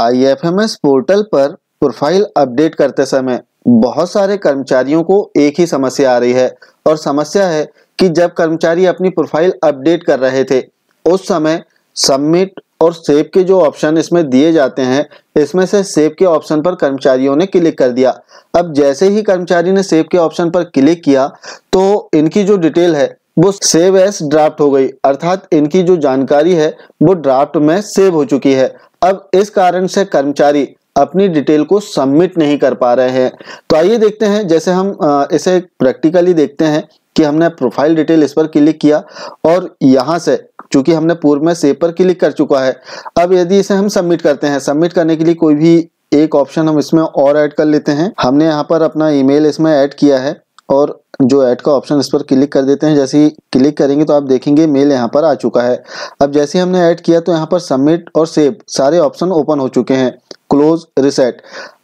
IFMS portal पर profile update करते समय बहुत सारे कर्मचारियों को एक ही समस्या आ रही है और समस्या है कि जब कर्मचारी अपनी प्रोफाइल अपडेट कर रहे थे उस समय सबमिट और सेव के जो ऑप्शन इसमें दिए जाते हैं इसमें से सेव के ऑप्शन पर कर्मचारियों ने क्लिक कर दिया अब जैसे ही कर्मचारी ने सेव के ऑप्शन पर क्लिक किया तो इनकी जो डिटेल है वो सेव एस ड्राफ्ट हो गई अर्थात इनकी जो जानकारी है वो ड्राफ्ट में सेव हो चुकी है अब इस कारण से कर्मचारी अपनी डिटेल को सबमिट नहीं कर पा रहे हैं तो आइए देखते हैं जैसे हम इसे प्रैक्टिकली देखते हैं कि हमने प्रोफाइल डिटेल इस पर क्लिक किया और यहाँ से चूंकि हमने पूर्व में सेव पर क्लिक कर चुका है अब यदि इसे हम सबमिट करते हैं सबमिट करने के लिए कोई भी एक ऑप्शन हम इसमें और ऐड कर लेते हैं हमने यहाँ पर अपना ईमेल इसमें ऐड किया है और जो ऐड का ऑप्शन इस पर क्लिक कर देते हैं जैसे ही क्लिक करेंगे तो आप देखेंगे मेल यहाँ पर आ चुका है अब जैसे हमने ऐड किया तो यहाँ पर सबमिट और सेव सारे ऑप्शन ओपन हो चुके हैं क्लोज रिसेट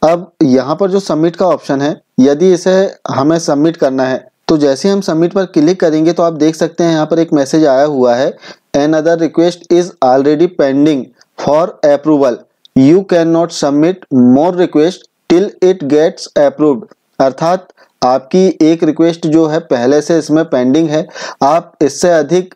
अब यहाँ पर जो सबमिट का ऑप्शन है यदि इसे हमें सबमिट करना है तो जैसे हम सबमिट पर क्लिक करेंगे तो आप देख सकते हैं यहाँ पर एक मैसेज आया हुआ है another request is already pending for approval you can not submit more request till it gets approved अर्थात आपकी एक रिक्वेस्ट जो है पहले से इसमें पेंडिंग है आप इससे अधिक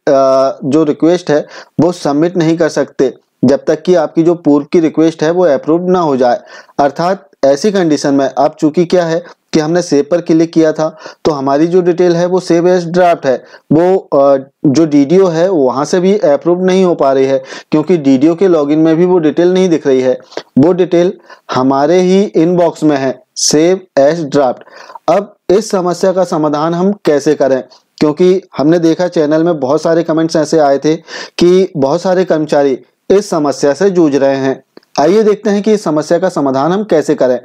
जो रिक्वेस्ट है वो सबमिट नहीं कर सकते जब तक कि आपकी जो पूर्व की रिक्वेस्ट है वो अप्रूव ना हो जाए अर्थात ऐसी कंडीशन में आप चूंकि क्या है कि हमने सेव पर क्लिक किया था तो हमारी जो डिटेल है वो सेव एज ड्राफ्ट है वो जो डीडीओ है वहां से भी अप्रूव नहीं हो पा रही है क्योंकि डीडीओ के लॉगिन में भी वो डिटेल नहीं दिख रही है वो डिटेल हमारे ही इनबॉक्स में है सेव एज ड्राफ्ट अब इस समस्या का समाधान हम कैसे करें क्योंकि हमने देखा चैनल में बहुत सारे कमेंट्स ऐसे आए थे कि बहुत सारे कर्मचारी इस समस्या से जूझ रहे हैं आइए देखते हैं कि इस समस्या का समाधान हम कैसे करें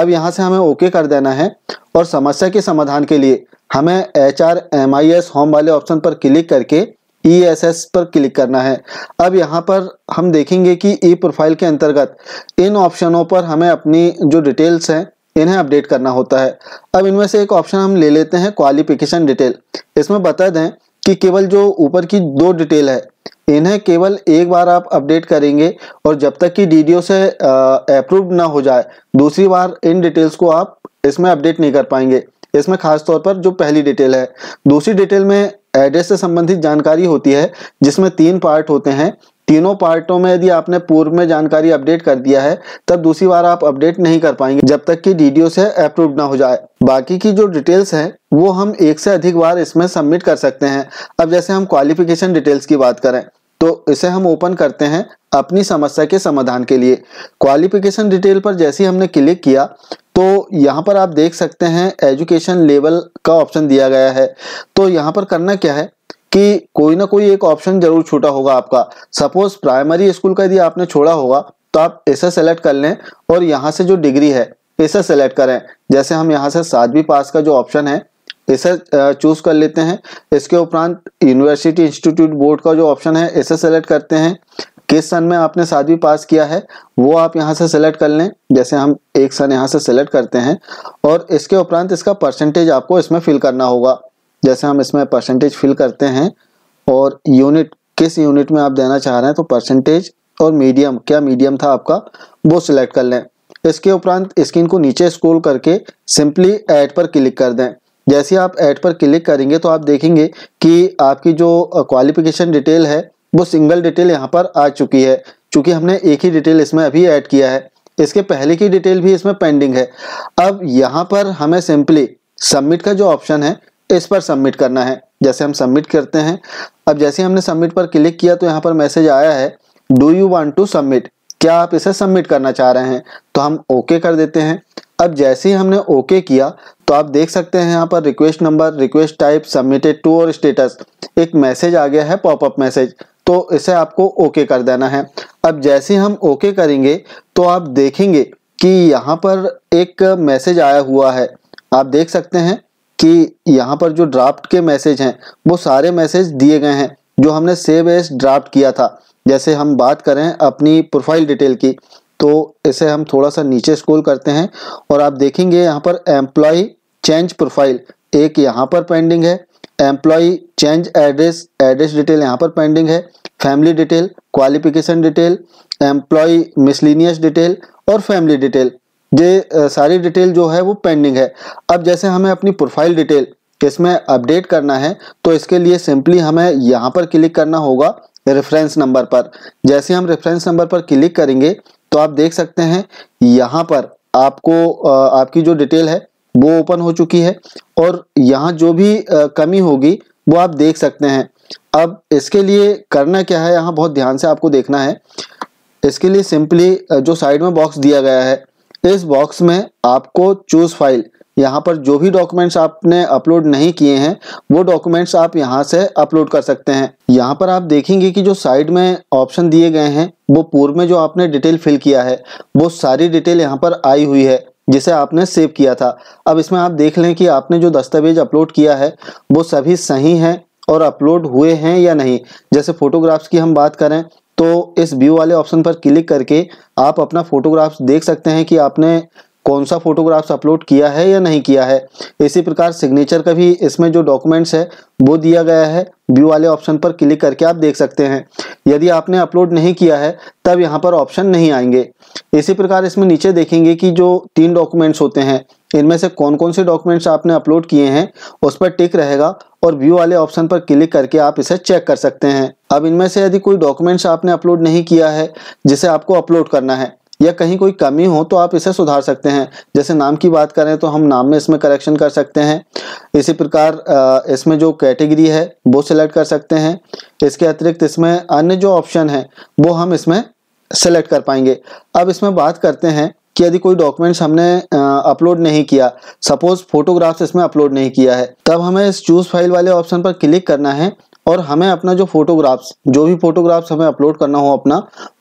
अब यहाँ से हमें ओके कर देना है और समस्या के समाधान के लिए हमें H R M I S home वाले ऑप्शन पर क्लिक करके ई एस एस पर क्लिक करना है अब यहाँ पर हम देखेंगे कि ई प्रोफाइल के अंतर्गत इन ऑप्शनों पर हमें अपनी जो डिटेल्स हैं इन्हें अपडेट करना होता है अब इनमें से एक ऑप्शन हम ले लेते हैं क्वालिफिकेशन डिटेल इसमें बता दें कि केवल जो ऊपर की दो डिटेल है इन्हें केवल एक बार आप अपडेट करेंगे और जब तक कि डीडीओ से अप्रूव ना हो जाए दूसरी बार इन डिटेल्स को आप इसमें अपडेट नहीं कर पाएंगे इसमें खास तौर पर जो पहली डिटेल है दूसरी डिटेल में एड्रेस से संबंधित जानकारी होती है जिसमें तीन पार्ट होते हैं तीनों पार्टों में यदि आपने पूर्व में जानकारी अपडेट कर दिया है तब दूसरी बार आप अपडेट नहीं कर पाएंगे जब तक कि डीडीओ से अप्रूव ना हो जाए बाकी की जो डिटेल्स हैं वो हम एक से अधिक बार इसमें सबमिट कर सकते हैं अब जैसे हम क्वालिफिकेशन डिटेल्स की बात करें तो इसे हम ओपन करते हैं अपनी समस्या के समाधान के लिए क्वालिफिकेशन डिटेल पर जैसे हमने क्लिक किया तो यहाँ पर आप देख सकते हैं एजुकेशन लेवल का ऑप्शन दिया गया है तो यहाँ पर करना क्या है कि कोई ना कोई एक ऑप्शन जरूर छूटा होगा आपका सपोज प्राइमरी स्कूल का यदि आपने छोड़ा होगा तो आप इसे सेलेक्ट कर लें और यहाँ से जो डिग्री है इसे सेलेक्ट करें जैसे हम यहाँ से सातवीं पास का जो ऑप्शन है इसे चूज़ uh, कर लेते हैं इसके उपरांत यूनिवर्सिटी इंस्टीट्यूट बोर्ड का जो ऑप्शन है इसे सेलेक्ट करते हैं किस सन में आपने सातवीं पास किया है वो आप यहाँ से सेलेक्ट कर लें जैसे हम एक सन यहाँ से सेलेक्ट करते हैं और इसके उपरांत इसका परसेंटेज आपको इसमें फिल करना होगा जैसे हम इसमें परसेंटेज फिल करते हैं और यूनिट किस यूनिट में आप देना चाह रहे हैं तो परसेंटेज और मीडियम क्या मीडियम था आपका वो सिलेक्ट कर लें इसके उपरांत स्क्रीन को नीचे स्क्रोल करके सिंपली एड पर क्लिक कर दें जैसे आप ऐड पर क्लिक करेंगे तो आप देखेंगे कि आपकी जो क्वालिफिकेशन डिटेल है वो सिंगल डिटेल यहाँ पर आ चुकी है चूँकि हमने एक ही डिटेल इसमें अभी ऐड किया है इसके पहले की डिटेल भी इसमें पेंडिंग है अब यहाँ पर हमें सिंपली सबमिट का जो ऑप्शन है इस पर सबमिट करना है जैसे हम सबमिट करते हैं अब जैसे हमने सबमिट पर क्लिक किया तो यहाँ पर मैसेज आया है do you want to submit क्या आप इसे सबमिट करना चाह रहे हैं तो हम ओके okay कर देते हैं अब जैसे ही हमने ओके किया तो आप देख सकते हैं यहाँ पर request number request type submitted to और स्टेटस एक मैसेज आ गया है पॉपअप मैसेज तो इसे आपको ओके कर देना है अब जैसे हम ओके करेंगे तो आप देखेंगे कि यहाँ पर एक मैसेज आया हुआ है आप देख सकते हैं कि यहाँ पर जो ड्राफ्ट के मैसेज हैं वो सारे मैसेज दिए गए हैं जो हमने सेव एस ड्राफ्ट किया था जैसे हम बात करें अपनी प्रोफाइल डिटेल की तो इसे हम थोड़ा सा नीचे स्क्रोल करते हैं और आप देखेंगे यहाँ पर एम्प्लॉय चेंज प्रोफाइल एक यहाँ पर पेंडिंग है employ change address address detail यहाँ पर पेंडिंग है family detail qualification detail employ miscellaneous detail और फैमिली डिटेल ये सारी डिटेल जो है वो पेंडिंग है अब जैसे हमें अपनी प्रोफाइल डिटेल इसमें अपडेट करना है तो इसके लिए सिंपली हमें यहाँ पर क्लिक करना होगा रेफरेंस नंबर पर जैसे हम रेफरेंस नंबर पर क्लिक करेंगे तो आप देख सकते हैं यहाँ पर आपको आपकी जो डिटेल है वो ओपन हो चुकी है और यहाँ जो भी कमी होगी वो आप देख सकते हैं अब इसके लिए करना क्या है यहाँ बहुत ध्यान से आपको देखना है इसके लिए सिंपली जो साइड में बॉक्स दिया गया है इस बॉक्स में आपको चूज फाइल यहाँ पर जो भी डॉक्यूमेंट्स आपने अपलोड नहीं किए हैं वो डॉक्यूमेंट्स आप यहाँ से अपलोड कर सकते हैं यहाँ पर आप देखेंगे कि जो साइड में ऑप्शन दिए गए हैं वो पूर्व में जो आपने डिटेल फिल किया है वो सारी डिटेल यहाँ पर आई हुई है जिसे आपने सेव किया था अब इसमें आप देख लें कि आपने जो दस्तावेज अपलोड किया है वो सभी सही हैं और अपलोड हुए हैं या नहीं जैसे फोटोग्राफ्स की हम बात करें तो इस व्यू वाले ऑप्शन पर क्लिक करके आप अपना फोटोग्राफ्स देख सकते हैं कि आपने कौन सा फोटोग्राफ्स अपलोड किया है या नहीं किया है इसी प्रकार सिग्नेचर का भी इसमें जो डॉक्यूमेंट्स है वो दिया गया है व्यू वाले ऑप्शन पर क्लिक करके आप देख सकते हैं यदि आपने अपलोड नहीं किया है तब यहाँ पर ऑप्शन नहीं आएंगे इसी प्रकार इसमें नीचे देखेंगे कि जो तीन डॉक्यूमेंट्स होते हैं इनमें से कौन कौन से डॉक्यूमेंट्स आपने अपलोड किए हैं उस पर टिक रहेगा और व्यू वाले ऑप्शन पर क्लिक करके आप इसे चेक कर सकते हैं अब इनमें से यदि कोई डॉक्यूमेंट्स आपने अपलोड नहीं किया है जिसे आपको अपलोड करना है या कहीं कोई कमी हो तो आप इसे सुधार सकते हैं जैसे नाम की बात करें तो हम नाम में इसमें करेक्शन कर सकते हैं इसी प्रकार इसमें जो कैटेगरी है वो सिलेक्ट कर सकते हैं इसके अतिरिक्त इसमें अन्य जो ऑप्शन है वो हम इसमें सेलेक्ट कर पाएंगे अब इसमें बात करते हैं कि यदि कोई डॉक्यूमेंट्स हमने अपलोड नहीं किया सपोज फोटोग्राफ्स इसमें अपलोड नहीं किया है तब हमें इस चूज फाइल वाले ऑप्शन पर क्लिक करना है और हमें अपना जो फोटोग्राफ्स जो भी फोटोग्राफ्स हमें अपलोड करना हो अपना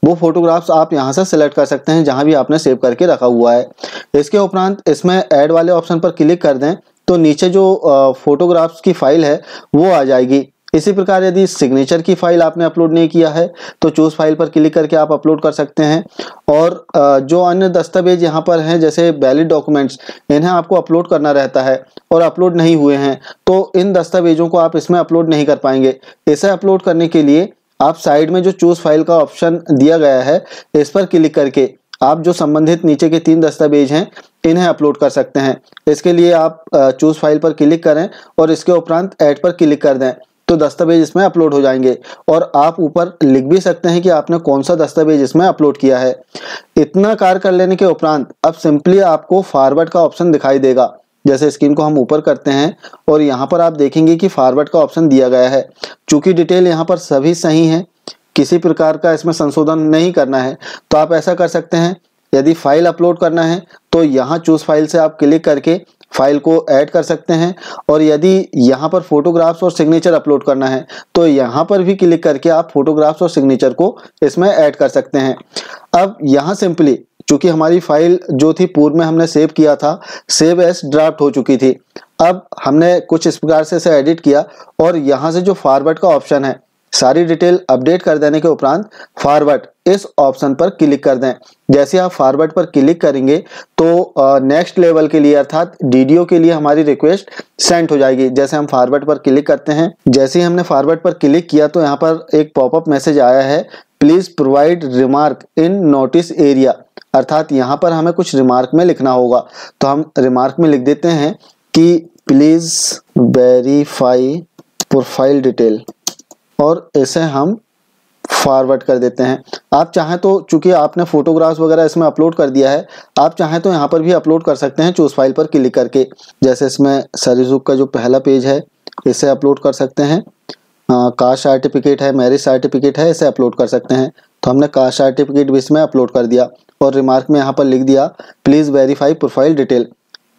वो फोटोग्राफ्स आप यहाँ से सिलेक्ट कर सकते हैं जहाँ भी आपने सेव करके रखा हुआ है इसके उपरांत इसमें ऐड वाले ऑप्शन पर क्लिक कर दें तो नीचे जो फोटोग्राफ्स की फाइल है वो आ जाएगी इसी प्रकार यदि सिग्नेचर की फाइल आपने अपलोड नहीं किया है तो चूज फाइल पर क्लिक करके आप अपलोड कर सकते हैं और जो अन्य दस्तावेज यहाँ पर हैं जैसे वैलिड डॉक्यूमेंट्स इन्हें आपको अपलोड करना रहता है और अपलोड नहीं हुए हैं तो इन दस्तावेजों को आप इसमें अपलोड नहीं कर पाएंगे इसे अपलोड करने के लिए आप साइड में जो चूज फाइल का ऑप्शन दिया गया है इस पर क्लिक करके आप जो संबंधित नीचे के तीन दस्तावेज हैं इन्हें अपलोड कर सकते हैं इसके लिए आप चूज फाइल पर क्लिक करें और इसके उपरांत ऐड पर क्लिक कर दें तो दस्तावेज इसमें अपलोड हो जाएंगे और आप ऊपर लिख भी सकते हैं कि आपने कौन सा दस्तावेज इसमें अपलोड किया है इतना कार्य कर लेने के उपरांत अब सिंपली आपको फॉरवर्ड का ऑप्शन दिखाई देगा जैसे स्क्रीन को हम ऊपर करते हैं और यहाँ पर आप देखेंगे कि फॉरवर्ड का ऑप्शन दिया गया है चूंकि डिटेल यहाँ पर सभी सही है किसी प्रकार का इसमें संशोधन नहीं करना है तो आप ऐसा कर सकते हैं यदि फाइल अपलोड करना है तो यहाँ चूज फाइल से आप क्लिक करके फाइल को ऐड कर सकते हैं और यदि यहाँ पर फोटोग्राफ्स और सिग्नेचर अपलोड करना है तो यहाँ पर भी क्लिक करके आप फोटोग्राफ्स और सिग्नेचर को इसमें ऐड कर सकते हैं अब यहाँ सिंपली चूंकि हमारी फाइल जो थी पूर्व में हमने सेव किया था सेव एस ड्राफ्ट हो चुकी थी अब हमने कुछ इस प्रकार से इसे एडिट किया और यहाँ से जो फॉरवर्ड का ऑप्शन है सारी डिटेल अपडेट कर देने के उपरांत फॉरवर्ड इस ऑप्शन पर क्लिक कर दें जैसे आप फॉरवर्ड पर क्लिक करेंगे तो नेक्स्ट लेवल के लिए अर्थात डीडीओ के लिए हमारी रिक्वेस्ट सेंड हो जाएगी जैसे हम फॉरवर्ड पर क्लिक करते हैं जैसे ही हमने फॉरवर्ड पर क्लिक किया तो यहाँ पर एक पॉपअप मैसेज आया है please provide remark in notice area अर्थात यहाँ पर हमें कुछ रिमार्क में लिखना होगा तो हम रिमार्क में लिख देते हैं कि प्लीज़ वेरीफाई प्रोफाइल डिटेल और इसे हम फॉरवर्ड कर देते हैं आप चाहें तो चूंकि आपने फोटोग्राफ्स वगैरह इसमें अपलोड कर दिया है आप चाहें तो यहाँ पर भी अपलोड कर सकते हैं चूज फाइल पर क्लिक करके जैसे इसमें सरिजुक का जो पहला पेज है इसे अपलोड कर सकते हैं कास्ट सर्टिफिकेट है मैरिज सर्टिफिकेट है इसे अपलोड कर सकते हैं तो हमने कास्ट सर्टिफिकेट भी इसमें अपलोड कर दिया और रिमार्क में यहाँ पर लिख दिया प्लीज़ वेरीफाई प्रोफाइल डिटेल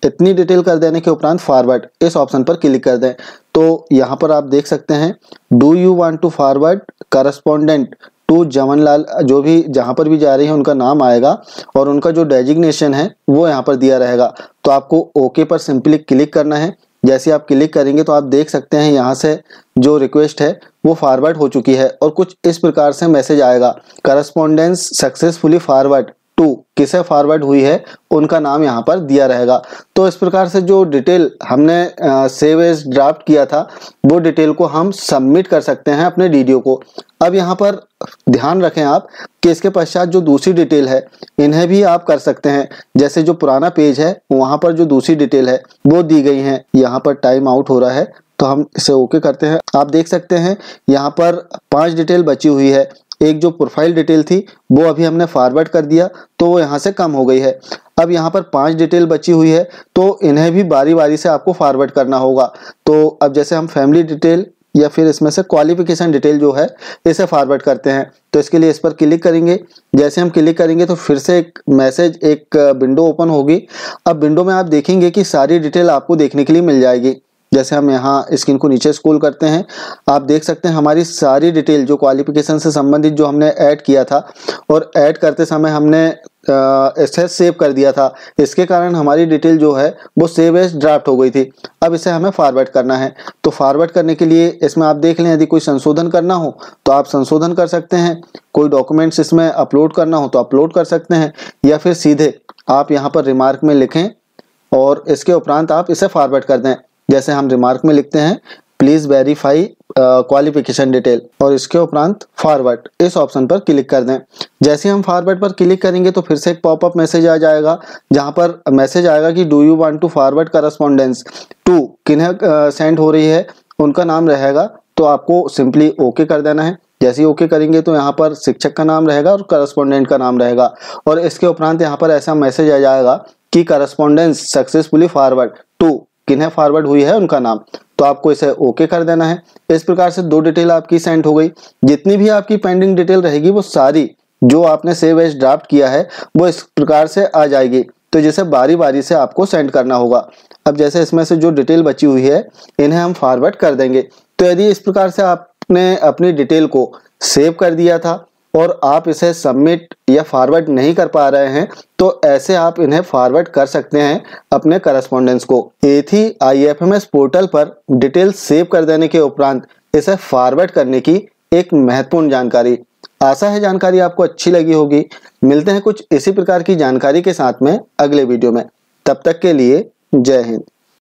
इतनी डिटेल कर देने के उपरांत फॉरवर्ड इस ऑप्शन पर क्लिक कर दें तो यहाँ पर आप देख सकते हैं do you want to forward correspondent to लाल जो भी जहाँ पर भी जा रही है उनका नाम आएगा और उनका जो डेजिग्नेशन है वो यहाँ पर दिया रहेगा तो आपको ओके पर सिंपली क्लिक करना है जैसे आप क्लिक करेंगे तो आप देख सकते हैं यहाँ से जो रिक्वेस्ट है वो फॉरवर्ड हो चुकी है और कुछ इस प्रकार से मैसेज आएगा करस्पोंडेंस सक्सेसफुली फॉरवर्ड टू किसे फॉरवर्ड हुई है उनका नाम यहाँ पर दिया रहेगा तो इस प्रकार से जो डिटेल हमने सेव एज ड्राफ्ट किया था वो डिटेल को हम सबमिट कर सकते हैं अपने डी को अब यहाँ पर ध्यान रखें आप कि इसके पश्चात जो दूसरी डिटेल है इन्हें भी आप कर सकते हैं जैसे जो पुराना पेज है वहाँ पर जो दूसरी डिटेल है वो दी गई है यहाँ पर टाइम आउट हो रहा है तो हम इसे ओके करते हैं आप देख सकते हैं यहाँ पर पांच डिटेल बची हुई है एक जो प्रोफाइल डिटेल थी वो अभी हमने फॉरवर्ड कर दिया तो वो यहाँ से कम हो गई है अब यहाँ पर पांच डिटेल बची हुई है तो इन्हें भी बारी बारी से आपको फॉरवर्ड करना होगा तो अब जैसे हम फैमिली डिटेल या फिर इसमें से क्वालिफिकेशन डिटेल जो है इसे फॉरवर्ड करते हैं तो इसके लिए इस पर क्लिक करेंगे जैसे हम क्लिक करेंगे तो फिर से एक मैसेज एक विंडो ओपन होगी अब विंडो में आप देखेंगे कि सारी डिटेल आपको देखने के लिए मिल जाएगी जैसे हम यहाँ स्क्रीन को नीचे स्कूल करते हैं आप देख सकते हैं हमारी सारी डिटेल जो क्वालिफिकेशन से संबंधित जो हमने ऐड किया था और ऐड करते समय हमने इसे सेव कर दिया था इसके कारण हमारी डिटेल जो है वो सेव एज ड्राफ्ट हो गई थी अब इसे हमें फॉरवर्ड करना है तो फॉरवर्ड करने के लिए इसमें आप देख लें यदि कोई संशोधन करना हो तो आप संशोधन कर सकते हैं कोई डॉक्यूमेंट्स इसमें अपलोड करना हो तो अपलोड कर सकते हैं या फिर सीधे आप यहाँ पर रिमार्क में लिखें और इसके उपरांत आप इसे फॉरवर्ड कर दें जैसे हम रिमार्क में लिखते हैं प्लीज वेरीफाई क्वालिफिकेशन डिटेल और इसके उपरांत फॉरवर्ड इस ऑप्शन पर क्लिक कर दें जैसे हम फॉरवर्ड पर क्लिक करेंगे तो फिर से एक पॉपअप मैसेज आ जाएगा जहां पर मैसेज आएगा कि do you want to forward correspondence to किन्हें सेंड uh, हो रही है उनका नाम रहेगा तो आपको सिंपली ओके कर देना है जैसे ओके ओके करेंगे तो यहाँ पर शिक्षक का नाम रहेगा और करस्पॉन्डेंट का नाम रहेगा और इसके उपरांत यहाँ पर ऐसा मैसेज आ जाएगा कि करस्पॉन्डेंस सक्सेसफुली फॉरवर्ड किन्हें फॉरवर्ड हुई है उनका नाम तो आपको इसे ओके कर देना है इस प्रकार से दो डिटेल आपकी सेंड हो गई जितनी भी आपकी पेंडिंग डिटेल रहेगी वो सारी जो आपने सेव एज ड्राफ्ट किया है वो इस प्रकार से आ जाएगी तो जैसे बारी बारी से आपको सेंड करना होगा अब जैसे इसमें से जो डिटेल बची हुई है इन्हें हम फॉरवर्ड कर देंगे तो यदि इस प्रकार से आपने अपनी डिटेल को सेव कर दिया था और आप इसे सबमिट या फॉरवर्ड नहीं कर पा रहे हैं तो ऐसे आप इन्हें फॉरवर्ड कर सकते हैं अपने करस्पोंडेंस को एथी आईएफएमएस पोर्टल पर डिटेल सेव कर देने के उपरांत इसे फॉरवर्ड करने की एक महत्वपूर्ण जानकारी आशा है जानकारी आपको अच्छी लगी होगी मिलते हैं कुछ इसी प्रकार की जानकारी के साथ में अगले वीडियो में तब तक के लिए जय हिंद